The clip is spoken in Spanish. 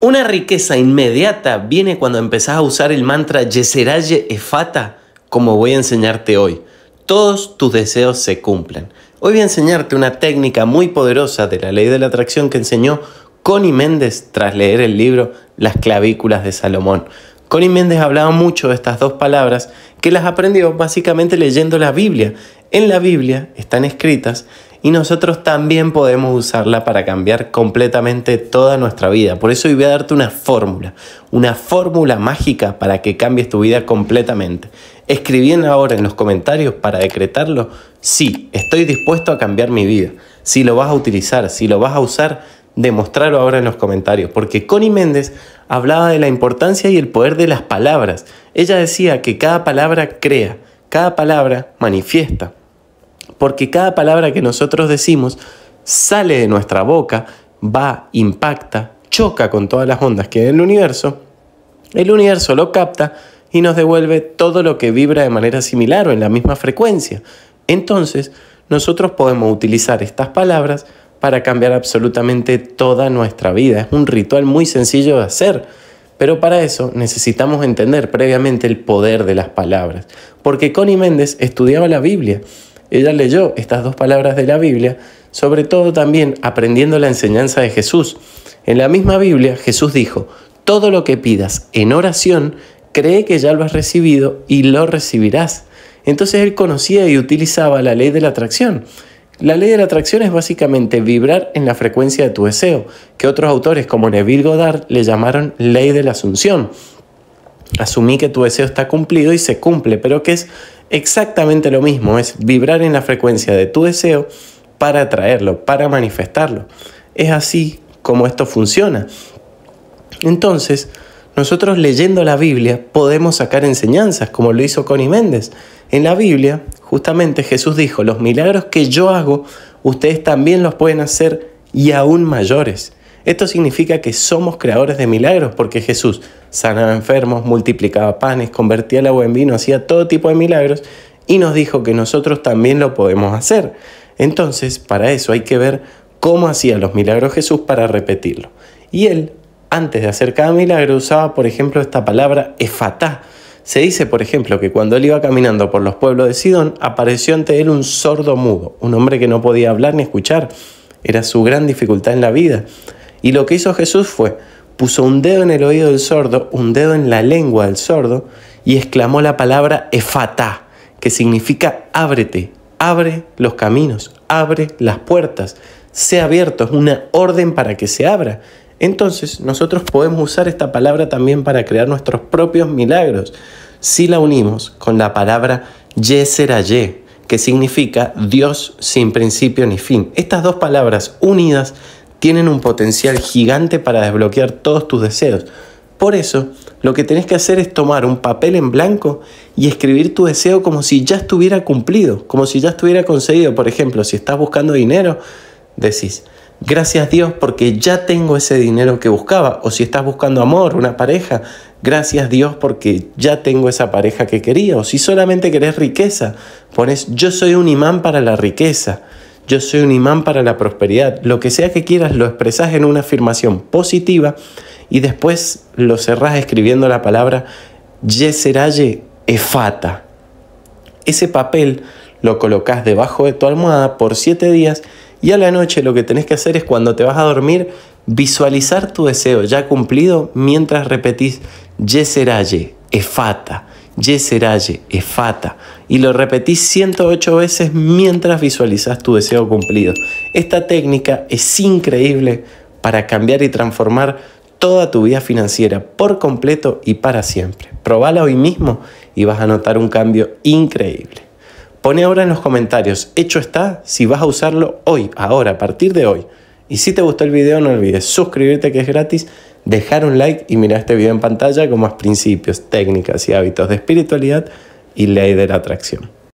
Una riqueza inmediata viene cuando empezás a usar el mantra Yeseraye Efata, como voy a enseñarte hoy. Todos tus deseos se cumplen. Hoy voy a enseñarte una técnica muy poderosa de la ley de la atracción que enseñó Connie Méndez tras leer el libro Las clavículas de Salomón. Connie Méndez hablaba mucho de estas dos palabras que las aprendió básicamente leyendo la Biblia. En la Biblia están escritas y nosotros también podemos usarla para cambiar completamente toda nuestra vida. Por eso hoy voy a darte una fórmula, una fórmula mágica para que cambies tu vida completamente. Escribiendo ahora en los comentarios para decretarlo, sí, estoy dispuesto a cambiar mi vida. Si lo vas a utilizar, si lo vas a usar, demostrarlo ahora en los comentarios, porque Connie Méndez hablaba de la importancia y el poder de las palabras. Ella decía que cada palabra crea, cada palabra manifiesta porque cada palabra que nosotros decimos sale de nuestra boca, va, impacta, choca con todas las ondas que hay en el universo, el universo lo capta y nos devuelve todo lo que vibra de manera similar o en la misma frecuencia. Entonces, nosotros podemos utilizar estas palabras para cambiar absolutamente toda nuestra vida. Es un ritual muy sencillo de hacer, pero para eso necesitamos entender previamente el poder de las palabras, porque Connie Méndez estudiaba la Biblia ella leyó estas dos palabras de la Biblia, sobre todo también aprendiendo la enseñanza de Jesús. En la misma Biblia Jesús dijo, todo lo que pidas en oración, cree que ya lo has recibido y lo recibirás. Entonces él conocía y utilizaba la ley de la atracción. La ley de la atracción es básicamente vibrar en la frecuencia de tu deseo, que otros autores como Neville Goddard le llamaron ley de la asunción asumí que tu deseo está cumplido y se cumple, pero que es exactamente lo mismo, es vibrar en la frecuencia de tu deseo para atraerlo, para manifestarlo. Es así como esto funciona. Entonces, nosotros leyendo la Biblia podemos sacar enseñanzas, como lo hizo Connie Méndez. En la Biblia, justamente Jesús dijo, los milagros que yo hago, ustedes también los pueden hacer y aún mayores. Esto significa que somos creadores de milagros porque Jesús sanaba enfermos, multiplicaba panes, convertía el agua en vino, hacía todo tipo de milagros y nos dijo que nosotros también lo podemos hacer. Entonces, para eso hay que ver cómo hacía los milagros Jesús para repetirlo. Y él, antes de hacer cada milagro, usaba, por ejemplo, esta palabra efatá. Se dice, por ejemplo, que cuando él iba caminando por los pueblos de Sidón, apareció ante él un sordo mudo, un hombre que no podía hablar ni escuchar. Era su gran dificultad en la vida. Y lo que hizo Jesús fue, puso un dedo en el oído del sordo, un dedo en la lengua del sordo, y exclamó la palabra efata, que significa ábrete, abre los caminos, abre las puertas, sea abierto, es una orden para que se abra. Entonces nosotros podemos usar esta palabra también para crear nuestros propios milagros, si la unimos con la palabra Yeseraye, que significa Dios sin principio ni fin. Estas dos palabras unidas tienen un potencial gigante para desbloquear todos tus deseos. Por eso, lo que tenés que hacer es tomar un papel en blanco y escribir tu deseo como si ya estuviera cumplido, como si ya estuviera conseguido. Por ejemplo, si estás buscando dinero, decís, gracias Dios porque ya tengo ese dinero que buscaba. O si estás buscando amor, una pareja, gracias Dios porque ya tengo esa pareja que quería. O si solamente querés riqueza, pones, yo soy un imán para la riqueza. Yo soy un imán para la prosperidad. Lo que sea que quieras lo expresas en una afirmación positiva y después lo cerrás escribiendo la palabra Yeseraye Efata. Ese papel lo colocas debajo de tu almohada por siete días y a la noche lo que tenés que hacer es cuando te vas a dormir visualizar tu deseo ya cumplido mientras repetís Yeseraye Efata. Yeseraye, Efata, y lo repetís 108 veces mientras visualizas tu deseo cumplido. Esta técnica es increíble para cambiar y transformar toda tu vida financiera por completo y para siempre. Probala hoy mismo y vas a notar un cambio increíble. Pone ahora en los comentarios, hecho está, si vas a usarlo hoy, ahora, a partir de hoy. Y si te gustó el video no olvides suscribirte que es gratis dejar un like y mirar este video en pantalla con más principios, técnicas y hábitos de espiritualidad y ley de la atracción.